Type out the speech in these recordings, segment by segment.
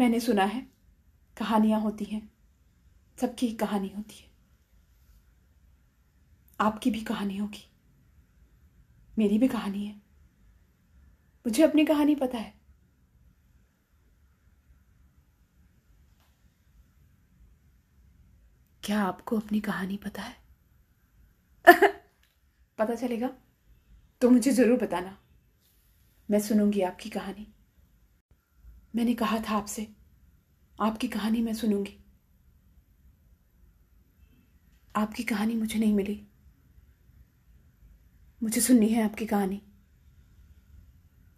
मैंने सुना है कहानियां होती हैं सबकी कहानी होती है आपकी भी कहानी होगी मेरी भी कहानी है मुझे अपनी कहानी पता है क्या आपको अपनी कहानी पता है पता चलेगा तो मुझे ज़रूर बताना मैं सुनूंगी आपकी कहानी मैंने कहा था आपसे आपकी कहानी मैं सुनूंगी आपकी कहानी मुझे नहीं मिली मुझे सुननी है आपकी कहानी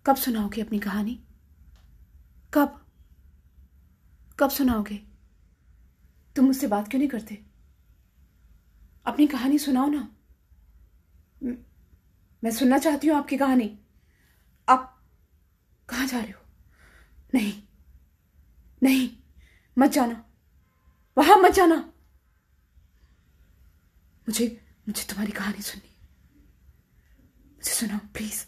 कब सुनाओगे अपनी कहानी कब कब सुनाओगे तुम मुझसे बात क्यों नहीं करते अपनी कहानी सुनाओ ना मैं सुनना चाहती हूँ आपकी कहानी आप कहाँ जा रहे हो नहीं नहीं मत जाना वहां मत जाना मुझे मुझे तुम्हारी कहानी सुननी मुझे सुनाओ प्लीज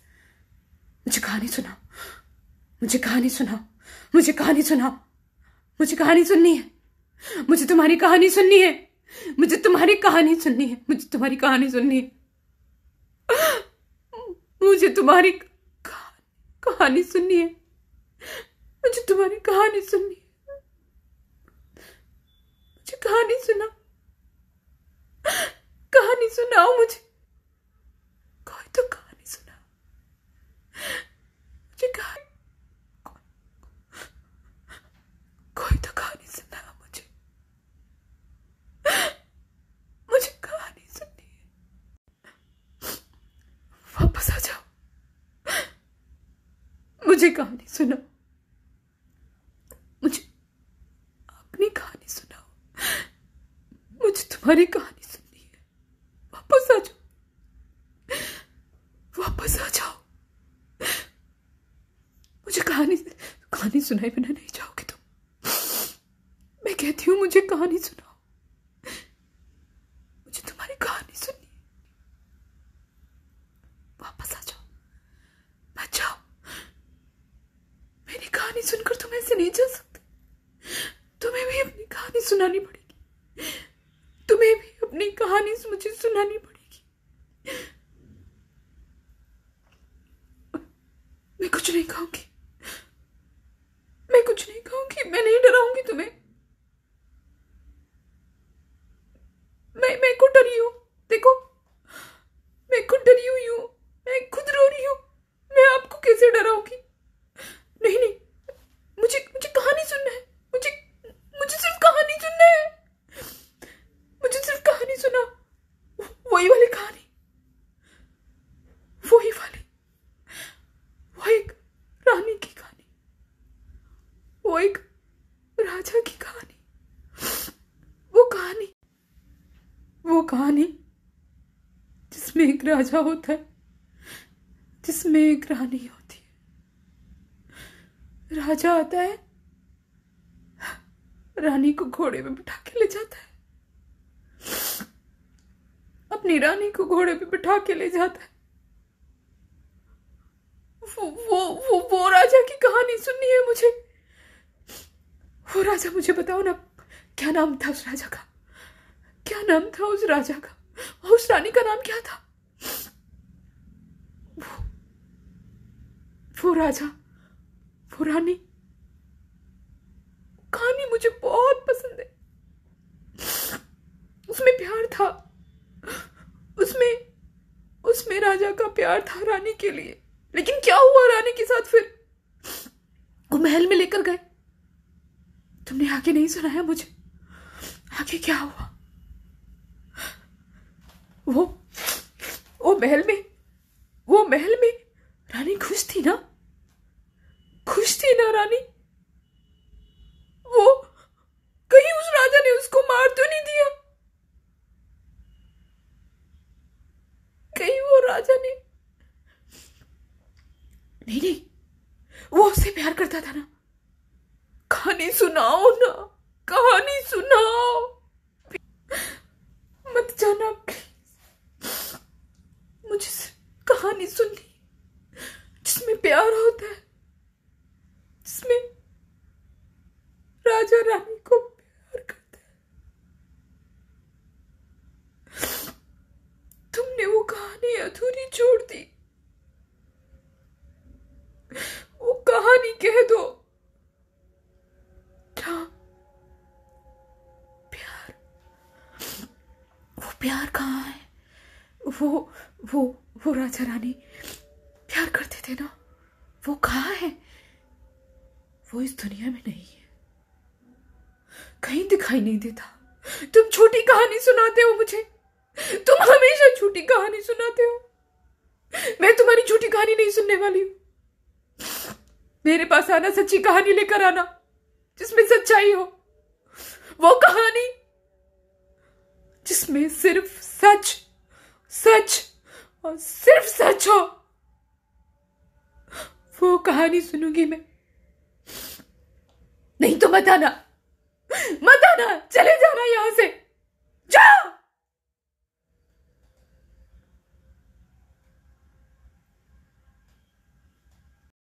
मुझे कहानी सुनाओ मुझे कहानी सुनाओ मुझे कहानी सुनाओ मुझे कहानी सुननी है मुझे तुम्हारी कहानी सुननी है मुझे तुम्हारी कहानी सुननी है मुझे तुम्हारी कहानी सुननी है मुझे तुम्हारी कहानी सुननी है मुझे तुम्हारी कहानी सुननी मुझे कहानी सुना कहानी सुनाओ मुझे कोई तो कहानी सुना मुझे कहानी कोई तो कहानी सुना मुझे मुझे कहानी सुननी है वापस आ जाओ मुझे कहानी सुनाओ तुम्हारी कहानी सुननी है वापस आ जाओ वापस आ जाओ मुझे कहानी कहानी सुनाए बिना नहीं जाओगे तुम मैं कहती हूं मुझे कहानी सुनाओ मुझे तुम्हारी कहानी सुननी वापस आ जाओ मेरी कहानी सुनकर तुम ऐसे नहीं जा सकते तुम्हें भी अपनी कहानी सुनानी पड़ी अपनी कहानी मुझे सुनानी पड़ेगी मैं कुछ नहीं कहूंगी कहानी जिसमें एक राजा होता है जिसमें एक रानी होती है राजा आता है रानी को घोड़े में बिठा के ले जाता है अपनी रानी को घोड़े पे बिठा के ले जाता है वो वो वो वो राजा की कहानी सुननी है मुझे वो राजा मुझे बताओ ना क्या नाम था उस राजा का क्या नाम था उस राजा का और उस रानी का नाम क्या था वो वो राजा वो रानी कहानी मुझे बहुत पसंद है उसमें प्यार था उसमें उसमें राजा का प्यार था रानी के लिए लेकिन क्या हुआ रानी के साथ फिर वो महल में लेकर गए तुमने आगे नहीं सुनाया मुझे आगे क्या हुआ वो वो महल में वो महल में रानी खुश थी ना खुश थी ना रानी वो कहीं उस राजा ने उसको मार तो नहीं दिया कहीं वो राजा ने नहीं नहीं वो उससे प्यार करता था ना कहानी सुनाओ ना कहानी सुनाओ मत जाना मुझे कहानी सुननी जिसमें प्यार होता है जिसमें राजा रानी को प्यार करते हैं तुमने वो कहानी अधूरी छोड़ दी वो कहानी कह दो प्यार वो प्यार कहाँ है वो वो वो राजा रानी प्यार करते थे ना वो कहाँ है वो इस दुनिया में नहीं है कहीं दिखाई नहीं देता तुम छोटी कहानी सुनाते हो मुझे तुम हमेशा छोटी कहानी सुनाते हो मैं तुम्हारी छोटी कहानी नहीं सुनने वाली हूं मेरे पास आना सच्ची कहानी लेकर आना जिसमें सच्चाई हो वो कहानी जिसमें सिर्फ सच सच और सिर्फ सच हो वो कहानी सुनूंगी मैं नहीं तो मत आना मत आना चले जाना यहां से जाओ